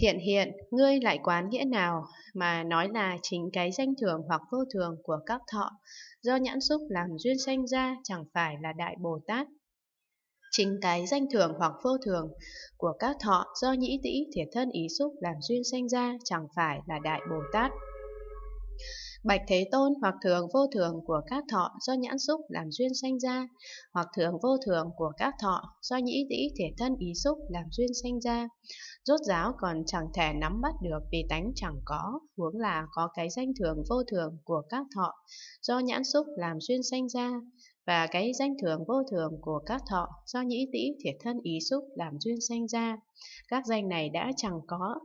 Thiện hiện, ngươi lại quán nghĩa nào mà nói là chính cái danh thường hoặc vô thường của các thọ do nhãn xúc làm duyên sanh ra chẳng phải là Đại Bồ Tát. Chính cái danh thường hoặc vô thường của các thọ do nhĩ tĩ thiệt thân ý xúc làm duyên sanh ra chẳng phải là Đại Bồ Tát. Bạch Thế Tôn hoặc thường vô thường của các thọ do nhãn xúc làm duyên sanh ra, hoặc thường vô thường của các thọ do nhĩ tĩ thể thân ý xúc làm duyên sanh ra. Rốt giáo còn chẳng thể nắm bắt được vì tánh chẳng có, huống là có cái danh thường vô thường của các thọ do nhãn xúc làm duyên sanh ra, và cái danh thường vô thường của các thọ do nhĩ tĩ thiệt thân ý xúc làm duyên sanh ra. Các danh này đã chẳng có,